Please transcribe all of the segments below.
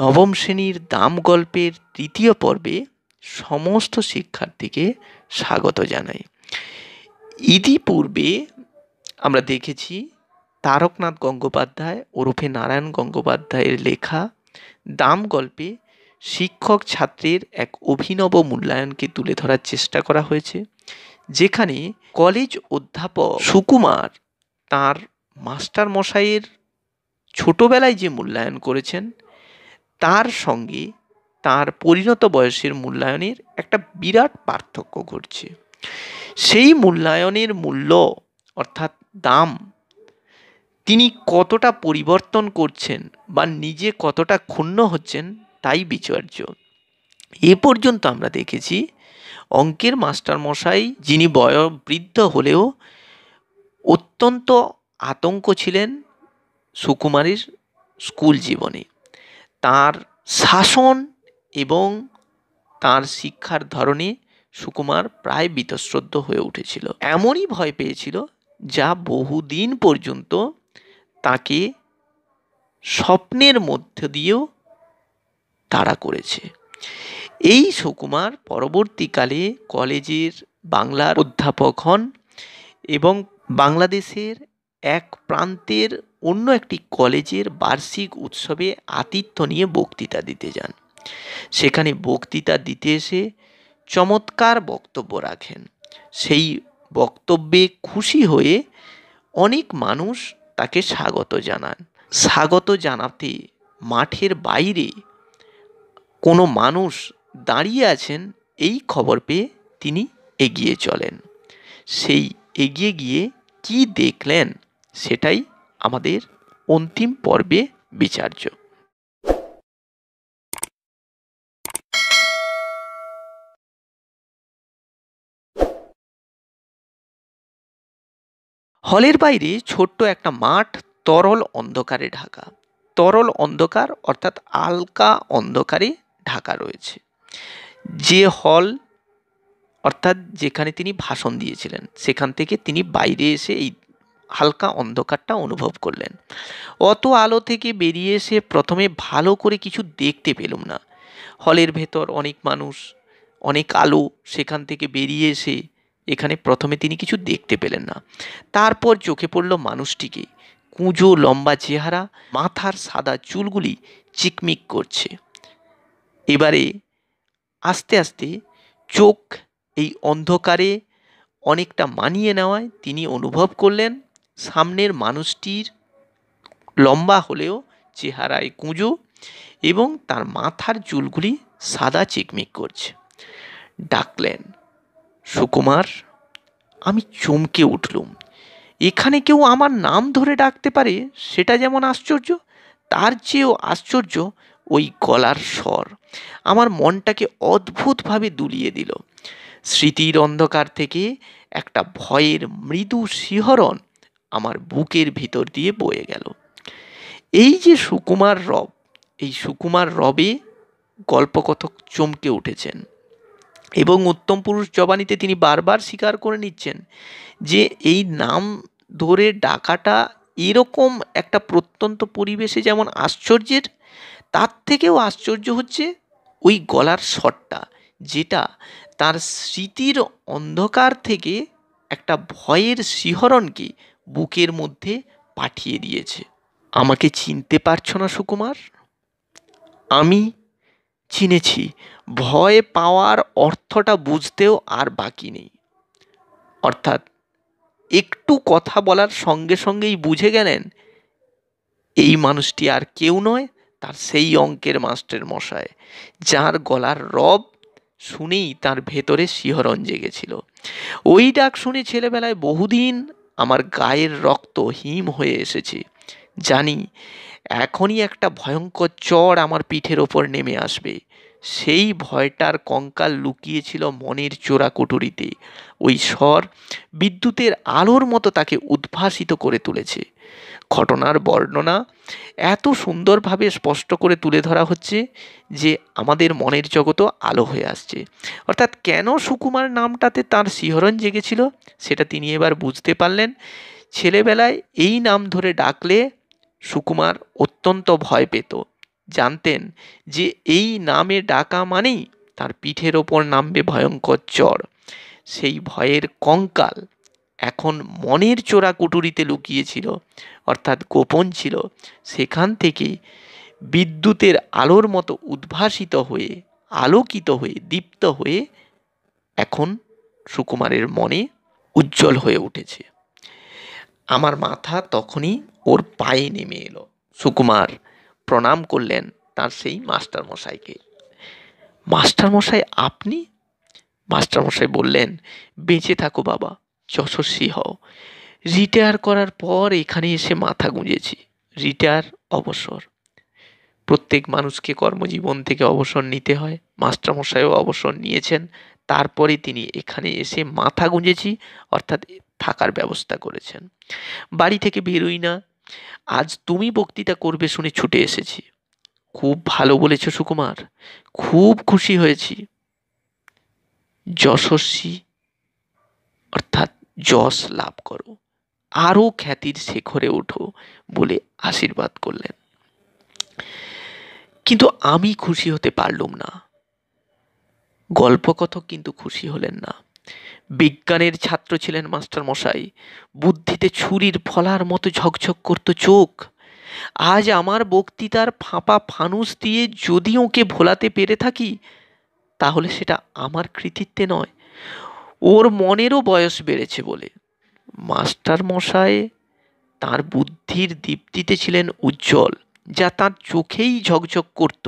নবম শ্রেণীর দাম গল্পের তৃতীয় পর্বে সমস্ত শিক্ষার্থীকে স্বাগত জানাই ইতিপূর্বে আমরা দেখেছি তারকনাথ গঙ্গোপাধ্যায় ওরফে নারায়ণ গঙ্গোপাধ্যায়ের লেখা দাম গল্পে শিক্ষক ছাত্রের এক অভিনব মূল্যায়নকে তুলে ধরার চেষ্টা করা হয়েছে যেখানে কলেজ অধ্যাপক সুকুমার তার মাস্টার মশাইয়ের ছোটোবেলায় যে মূল্যায়ন করেছেন তার সঙ্গে তার পরিণত বয়সের মূল্যায়নের একটা বিরাট পার্থক্য ঘটছে সেই মূল্যায়নের মূল্য অর্থাৎ দাম তিনি কতটা পরিবর্তন করছেন বা নিজে কতটা ক্ষুণ্ণ হচ্ছেন তাই বিচার্য এ পর্যন্ত আমরা দেখেছি অঙ্কের মাস্টার মশাই যিনি বয়বৃদ্ধ হলেও অত্যন্ত আতঙ্ক ছিলেন সুকুমারের স্কুল জীবনে তাঁর শাসন এবং তাঁর শিক্ষার ধরনে সুকুমার প্রায় বীতশ্রদ্ধ হয়ে উঠেছিল এমনই ভয় পেয়েছিল যা বহুদিন পর্যন্ত তাকে স্বপ্নের মধ্য দিয়েও তাড়া করেছে এই সুকুমার পরবর্তীকালে কলেজের বাংলার অধ্যাপক হন এবং বাংলাদেশের এক প্রান্তের অন্য একটি কলেজের বার্ষিক উৎসবে আতিথ্য নিয়ে বক্তৃতা দিতে যান সেখানে বক্তৃতা দিতে এসে চমৎকার বক্তব্য রাখেন সেই বক্তব্যে খুশি হয়ে অনেক মানুষ তাকে স্বাগত জানান স্বাগত জানাতে মাঠের বাইরে কোনো মানুষ দাঁড়িয়ে আছেন এই খবর পেয়ে তিনি এগিয়ে চলেন সেই এগিয়ে গিয়ে কি দেখলেন সেটাই আমাদের অন্তিম পর্বে বিচার্য হলের বাইরে ছোট্ট একটা মাঠ তরল অন্ধকারে ঢাকা তরল অন্ধকার অর্থাৎ আলকা অন্ধকারে ঢাকা রয়েছে যে হল অর্থাৎ যেখানে তিনি ভাষণ দিয়েছিলেন সেখান থেকে তিনি বাইরে এসে এই হালকা অন্ধকারটা অনুভব করলেন অত আলো থেকে বেরিয়ে এসে প্রথমে ভালো করে কিছু দেখতে পেলুম না হলের ভেতর অনেক মানুষ অনেক আলো সেখান থেকে বেরিয়ে এসে এখানে প্রথমে তিনি কিছু দেখতে পেলেন না তারপর চোখে পড়ল মানুষটিকে কুঁজো লম্বা চেহারা মাথার সাদা চুলগুলি চিকমিক করছে এবারে আস্তে আস্তে চোখ এই অন্ধকারে অনেকটা মানিয়ে নেওয়ায় তিনি অনুভব করলেন সামনের মানুষটির লম্বা হলেও চেহারায় কুঁজো এবং তার মাথার চুলগুলি সাদা চিকমিক করছে ডাকলেন সুকুমার আমি চমকে উঠলুম এখানে কেউ আমার নাম ধরে ডাকতে পারে সেটা যেমন আশ্চর্য তার চেয়েও আশ্চর্য ওই গলার স্বর আমার মনটাকে অদ্ভুতভাবে দুলিয়ে দিল স্মৃতির অন্ধকার থেকে একটা ভয়ের মৃদু শিহরণ আমার বুকের ভিতর দিয়ে বয়ে গেল এই যে সুকুমার রব এই সুকুমার রবে গল্পকথক চমকে উঠেছেন এবং উত্তম পুরুষ জবানিতে তিনি বারবার স্বীকার করে নিচ্ছেন যে এই নাম ধরে ডাকাটা এরকম একটা প্রত্যন্ত পরিবেশে যেমন আশ্চর্যের তার থেকেও আশ্চর্য হচ্ছে ওই গলার স্বরটা যেটা তার স্মৃতির অন্ধকার থেকে একটা ভয়ের শিহরণকে বুকের মধ্যে পাঠিয়ে দিয়েছে আমাকে চিনতে পারছ না সুকুমার আমি চিনেছি ভয় পাওয়ার অর্থটা বুঝতেও আর বাকি নেই অর্থাৎ একটু কথা বলার সঙ্গে সঙ্গেই বুঝে গেলেন এই মানুষটি আর কেউ নয় তার সেই অঙ্কের মাস্টার মশায় যার গলার রব শুনেই তার ভেতরে শিহরণ জেগেছিল ওই ডাক শুনে ছেলেবেলায় বহুদিন আমার গায়ের রক্ত হিম হয়ে এসেছে জানি এখনই একটা ভয়ঙ্কর চড় আমার পিঠের ওপর নেমে আসবে সেই ভয়টার কঙ্কাল লুকিয়েছিল মনের চোরা কুটুরিতে ওই স্বর বিদ্যুতের আলোর মতো তাকে উদ্ভাসিত করে তুলেছে ঘটনার বর্ণনা এত সুন্দরভাবে স্পষ্ট করে তুলে ধরা হচ্ছে যে আমাদের মনের জগতও আলো হয়ে আসছে অর্থাৎ কেন সুকুমার নামটাতে তার শিহরণ জেগেছিল সেটা তিনি এবার বুঝতে পারলেন ছেলেবেলায় এই নাম ধরে ডাকলে সুকুমার অত্যন্ত ভয় পেত জানতেন যে এই নামে ডাকা মানেই তার পিঠের ওপর নামবে ভয়ঙ্কর চর সেই ভয়ের কঙ্কাল এখন মনের চোরা কুটুরিতে লুকিয়েছিল অর্থাৎ গোপন ছিল সেখান থেকে বিদ্যুতের আলোর মতো উদ্ভাসিত হয়ে আলোকিত হয়ে দীপ্ত হয়ে এখন সুকুমারের মনে উজ্জ্বল হয়ে উঠেছে আমার মাথা তখনই ওর পায়ে নেমে এলো সুকুমার প্রণাম করলেন তার সেই মাস্টারমশাইকে মাস্টারমশাই আপনি মাস্টারমশাই বললেন বেঁচে থাকো বাবা যশস্বী হও রিটায়ার করার পর এখানে এসে মাথা গুঁজেছি রিটায়ার অবসর প্রত্যেক মানুষকে কর্মজীবন থেকে অবসর নিতে হয় মাস্টারমশাইও অবসর নিয়েছেন তারপরে তিনি এখানে এসে মাথা গুঁজেছি অর্থাৎ থাকার ব্যবস্থা করেছেন বাড়ি থেকে বেরোই না আজ তুমি বক্তৃতা করবে শুনে ছুটে এসেছি খুব ভালো বলেছ সুকুমার খুব খুশি হয়েছি যশস্বী অর্থাৎ যশ লাভ করো আরও খ্যাতির শেখরে ওঠো বলে আশীর্বাদ করলেন কিন্তু আমি খুশি হতে পারলুম না গল্পকথক কিন্তু খুশি হলেন না বিজ্ঞানের ছাত্র ছিলেন মাস্টার মশাই বুদ্ধিতে ছুরির ফলার মতো ঝকঝক করতো চোখ আজ আমার বক্তৃতার ফাঁপা ফানুস দিয়ে যদি ওকে ভোলাতে পেরে থাকি তাহলে সেটা আমার কৃতিত্বে নয় ওর মনেরও বয়স বেড়েছে বলে মাস্টার মশাই তার বুদ্ধির দীপ্তিতে ছিলেন উজ্জ্বল যা তার চোখেই ঝকঝক করত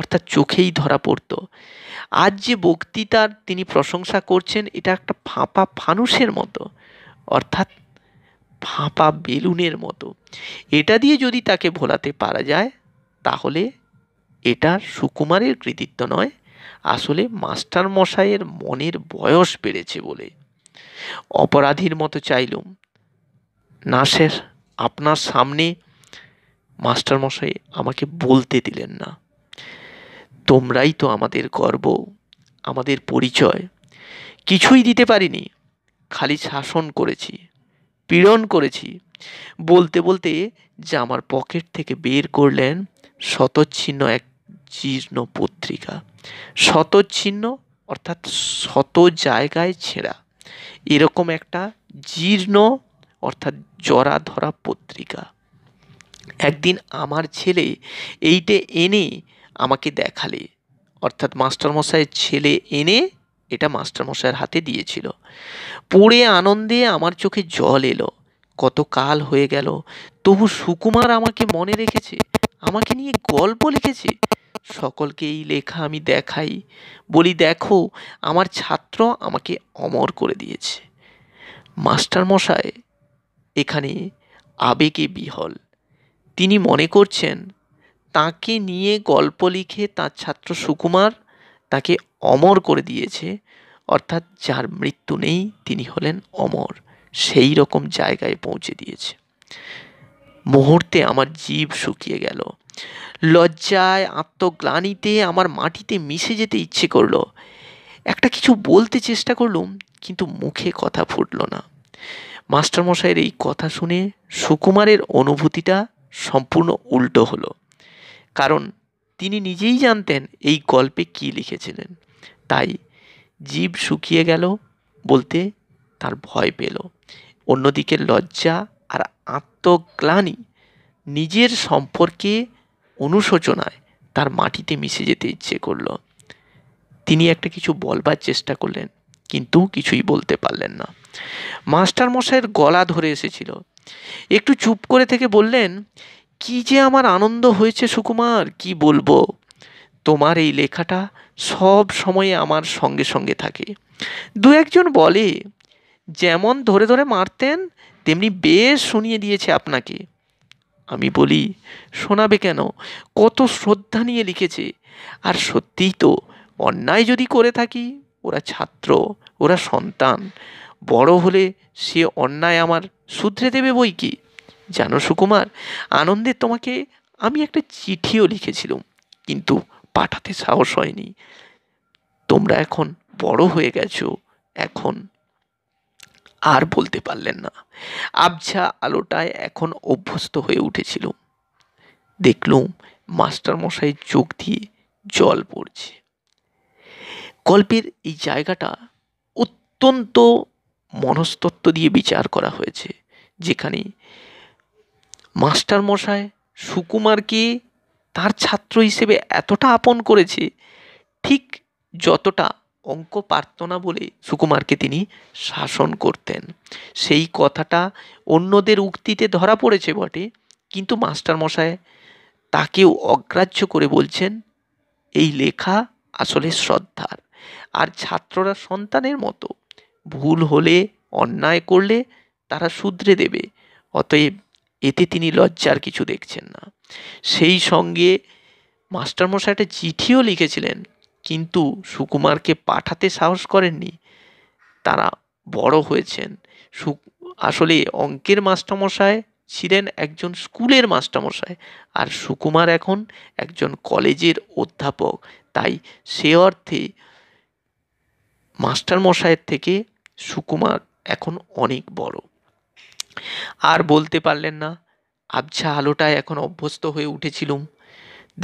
অর্থাৎ চোখেই ধরা পড়ত আজ যে বক্তৃতার তিনি প্রশংসা করছেন এটা একটা ফাঁপা ফানুষের মতো অর্থাৎ ফাঁপা বেলুনের মতো এটা দিয়ে যদি তাকে ভোলাতে পারা যায় তাহলে এটা সুকুমারের কৃতিত্ব নয় আসলে মাস্টার মশাইয়ের মনের বয়স বেড়েছে বলে অপরাধীর মতো চাইলুম না স্যার আপনার সামনে মাস্টারমশাই আমাকে বলতে দিলেন না তোমরাই তো আমাদের গর্ব আমাদের পরিচয় কিছুই দিতে পারিনি খালি শাসন করেছি পীড়ন করেছি বলতে বলতে জামার পকেট থেকে বের করলেন শতচ্ছিন্ন এক জীর্ণ পত্রিকা শতচ্ছিন্ন অর্থাৎ শত জায়গায় ছেঁড়া এরকম একটা জীর্ণ অর্থাৎ জরা ধরা পত্রিকা একদিন আমার ছেলে এইটা এনে আমাকে দেখালে অর্থাৎ মাস্টারমশাইয়ের ছেলে এনে এটা মাস্টারমশাইয়ের হাতে দিয়েছিল পড়ে আনন্দে আমার চোখে জল এলো কত কাল হয়ে গেল তবু সুকুমার আমাকে মনে রেখেছে আমাকে নিয়ে গল্প লিখেছে সকলকে এই লেখা আমি দেখাই বলি দেখো আমার ছাত্র আমাকে অমর করে দিয়েছে মাস্টারমশায় এখানে আবেগে বিহল তিনি মনে করছেন তাকে নিয়ে গল্প লিখে তার ছাত্র সুকুমার তাকে অমর করে দিয়েছে অর্থাৎ যার মৃত্যু নেই তিনি হলেন অমর সেই রকম জায়গায় পৌঁছে দিয়েছে মুহূর্তে আমার জীব শুকিয়ে গেল লজ্জায় আত্মগ্লানিতে আমার মাটিতে মিশে যেতে ইচ্ছে করলো একটা কিছু বলতে চেষ্টা করলুম কিন্তু মুখে কথা ফুটল না মাস্টারমশাইয়ের এই কথা শুনে সুকুমারের অনুভূতিটা সম্পূর্ণ উল্টো হলো কারণ তিনি নিজেই জানতেন এই গল্পে কী লিখেছিলেন তাই জীব শুকিয়ে গেল বলতে তার ভয় পেল অন্যদিকে লজ্জা আর আত্মগ্লানি নিজের সম্পর্কে অনুশোচনায় তার মাটিতে মিশে যেতে ইচ্ছে করলো তিনি একটা কিছু বলবার চেষ্টা করলেন কিন্তু কিছুই বলতে পারলেন না মাস্টার মশাইয়ের গলা ধরে এসেছিল একটু চুপ করে থেকে বললেন কি যে আমার আনন্দ হয়েছে সুকুমার কি বলবো তোমার এই লেখাটা সব সময়ে আমার সঙ্গে সঙ্গে থাকে দু একজন বলে যেমন ধরে ধরে মারতেন তেমনি বেশ শুনিয়ে দিয়েছে আপনাকে আমি বলি শোনাবে কেন কত শ্রদ্ধা নিয়ে লিখেছে আর সত্যিই তো অন্যায় যদি করে থাকি ওরা ছাত্র ওরা সন্তান বড় হলে সে অন্যায় আমার শুধরে দেবে বই কি জানো সুকুমার আনন্দে তোমাকে আমি একটা চিঠিও লিখেছিলাম কিন্তু পাঠাতে সাহস হয়নি তোমরা এখন বড় হয়ে গেছো এখন আর বলতে পারলেন না আবছা আলোটায় এখন অভ্যস্ত হয়ে উঠেছিল দেখলুম মাস্টারমশাই চোখ দিয়ে জল পড়ছে গল্পের এই জায়গাটা অত্যন্ত মনস্তত্ত্ব দিয়ে বিচার করা হয়েছে যেখানে মাস্টারমশায় সুকুমারকে তার ছাত্র হিসেবে এতটা আপন করেছে ঠিক যতটা অঙ্ক পারত না বলে সুকুমারকে তিনি শাসন করতেন সেই কথাটা অন্যদের উক্তিতে ধরা পড়েছে বটে কিন্তু মাস্টারমশায় তাকেও অগ্রাহ্য করে বলছেন এই লেখা আসলে শ্রদ্ধার আর ছাত্ররা সন্তানের মতো ভুল হলে অন্যায় করলে তারা শুধরে দেবে অতএব এতে তিনি লজ্জার কিছু দেখছেন না সেই সঙ্গে মাস্টারমশাই একটা চিঠিও লিখেছিলেন কিন্তু সুকুমারকে পাঠাতে সাহস করেননি তারা বড় হয়েছেন সু আসলে অঙ্কের মাস্টারমশায় ছিলেন একজন স্কুলের মাস্টারমশায় আর সুকুমার এখন একজন কলেজের অধ্যাপক তাই সে অর্থে মাস্টারমশায়ের থেকে সুকুমার এখন অনেক বড় আর বলতে পারলেন না আবছা আলোটায় এখন অভ্যস্ত হয়ে উঠেছিলুম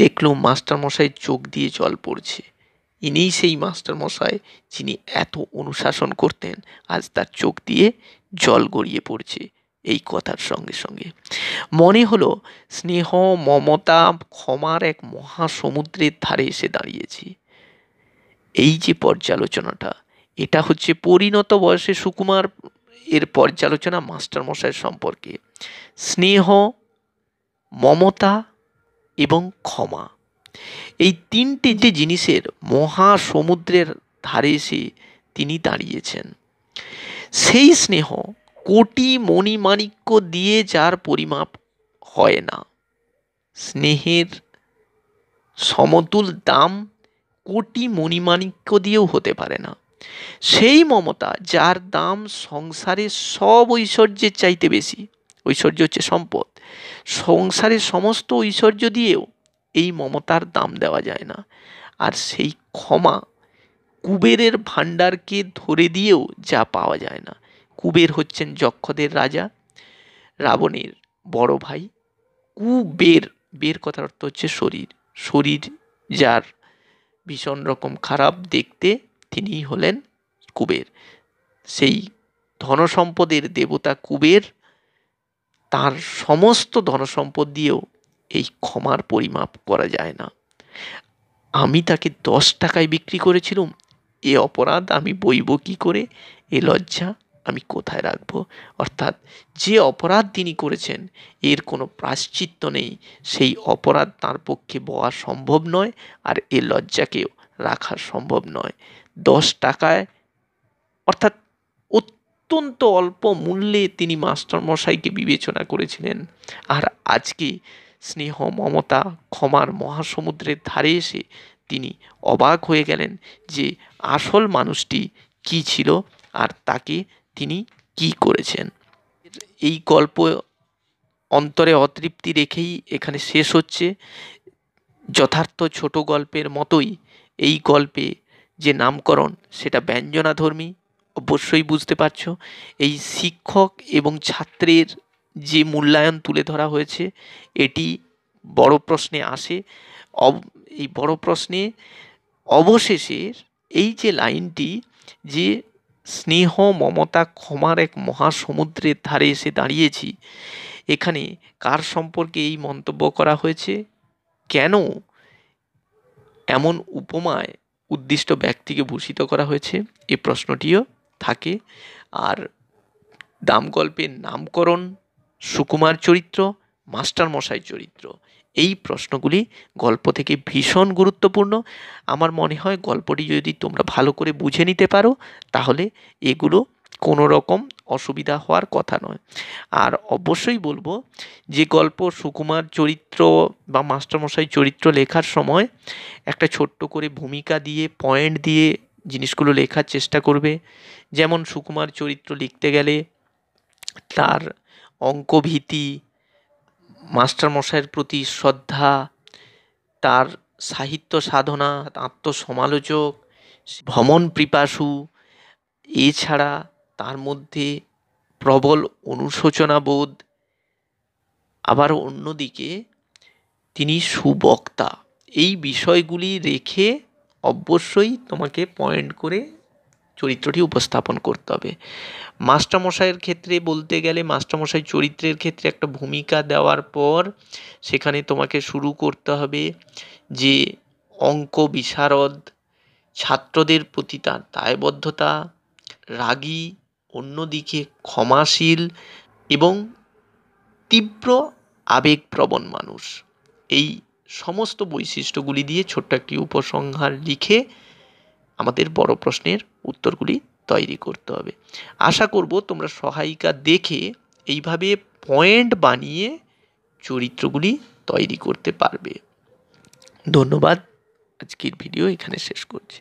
দেখলুম মাস্টারমশাই চোখ দিয়ে জল পড়ছে ইনিই সেই মাস্টার মশাই যিনি এত অনুশাসন করতেন আজ তার চোখ দিয়ে জল গড়িয়ে পড়ছে এই কথার সঙ্গে সঙ্গে মনে হলো স্নেহ মমতা ক্ষমার এক মহাসমুদ্রের ধারে এসে দাঁড়িয়েছি এই যে পর্যালোচনাটা এটা হচ্ছে পরিণত বয়সে সুকুমার এর পর্যালোচনা মাস্টারমশাই সম্পর্কে স্নেহ মমতা এবং ক্ষমা এই তিনটি যে জিনিসের মহাসমুদ্রের ধারে এসে তিনি দাঁড়িয়েছেন সেই স্নেহ কোটি মণিমাণিক্য দিয়ে যার পরিমাপ হয় না স্নেহের সমতুল দাম কোটি মণিমাণিক্য দিয়েও হতে পারে না সেই মমতা যার দাম সংসারের সব ঐশ্বর্যের চাইতে বেশি ঐশ্বর্য হচ্ছে সম্পদ সংসারের সমস্ত ঐশ্বর্য দিয়েও এই মমতার দাম দেওয়া যায় না আর সেই ক্ষমা কুবেরের ভাণ্ডারকে ধরে দিয়েও যা পাওয়া যায় না কুবের হচ্ছেন যক্ষদের রাজা রাবণের বড় ভাই কুবের বের কথার অর্থ হচ্ছে শরীর শরীর যার ভীষণ রকম খারাপ দেখতে তিনি হলেন কুবের সেই ধনসম্পদের দেবতা কুবের তার সমস্ত ধনসম্পদ দিয়েও এই ক্ষমার পরিমাপ করা যায় না আমি তাকে দশ টাকায় বিক্রি করেছিলাম এ অপরাধ আমি বইব কী করে এ লজ্জা আমি কোথায় রাখব অর্থাৎ যে অপরাধ তিনি করেছেন এর কোনো প্রাশ্চিত্য নেই সেই অপরাধ তার পক্ষে বওয়া সম্ভব নয় আর এ লজ্জাকেও রাখা সম্ভব নয় দশ টাকায় অর্থাৎ অত্যন্ত অল্প মূল্যে তিনি মাস্টারমশাইকে বিবেচনা করেছিলেন আর আজকে স্নেহ মমতা ক্ষমার মহাসমুদ্রের ধারে এসে তিনি অবাক হয়ে গেলেন যে আসল মানুষটি কি ছিল আর তাকে তিনি কি করেছেন এই গল্প অন্তরে অতৃপ্তি রেখেই এখানে শেষ হচ্ছে যথার্থ ছোট গল্পের মতোই এই গল্পে যে নামকরণ সেটা ব্যঞ্জনাধর্মী অবশ্যই বুঝতে পারছ এই শিক্ষক এবং ছাত্রের যে মূল্যায়ন তুলে ধরা হয়েছে এটি বড় প্রশ্নে আসে এই বড় প্রশ্নে অবশেষের এই যে লাইনটি যে স্নেহ মমতা ক্ষমার এক মহাসমুদ্রের ধারে এসে দাঁড়িয়েছি এখানে কার সম্পর্কে এই মন্তব্য করা হয়েছে কেন এমন উপমায় উদ্দিষ্ট ব্যক্তিকে ভূষিত করা হয়েছে এ প্রশ্নটিও থাকে আর দাম গল্পের নামকরণ সুকুমার চরিত্র মশাই চরিত্র এই প্রশ্নগুলি গল্প থেকে ভীষণ গুরুত্বপূর্ণ আমার মনে হয় গল্পটি যদি তোমরা ভালো করে বুঝে নিতে পারো তাহলে এগুলো কোনো রকম অসুবিধা হওয়ার কথা নয় আর অবশ্যই বলবো যে গল্প সুকুমার চরিত্র বা মাস্টারমশাই চরিত্র লেখার সময় একটা ছোট্ট করে ভূমিকা দিয়ে পয়েন্ট দিয়ে জিনিসগুলো লেখার চেষ্টা করবে যেমন সুকুমার চরিত্র লিখতে গেলে তার অঙ্কভীতি মাস্টারমশাইয়ের প্রতি শ্রদ্ধা তার সাহিত্য সাধনা আত্মসমালোচক ভ্রমণ পিপাসু এছাড়া তার মধ্যে প্রবল অনুশোচনাবোধ আবার অন্যদিকে তিনি সুবক্তা এই বিষয়গুলি রেখে অবশ্যই তোমাকে পয়েন্ট করে চরিত্রটি উপস্থাপন করতে হবে মাস্টারমশাইয়ের ক্ষেত্রে বলতে গেলে মাস্টারমশাই চরিত্রের ক্ষেত্রে একটা ভূমিকা দেওয়ার পর সেখানে তোমাকে শুরু করতে হবে যে অঙ্ক বিশারদ ছাত্রদের প্রতি তার দায়বদ্ধতা রাগী অন্যদিকে ক্ষমাশীল এবং তীব্র আবেগপ্রবণ মানুষ এই সমস্ত বৈশিষ্ট্যগুলি দিয়ে ছোট্ট একটি উপসংহার লিখে আমাদের বড় প্রশ্নের উত্তরগুলি তৈরি করতে হবে আশা করব তোমরা সহায়িকা দেখে এইভাবে পয়েন্ট বানিয়ে চরিত্রগুলি তৈরি করতে পারবে ধন্যবাদ আজকের ভিডিও এখানে শেষ করছি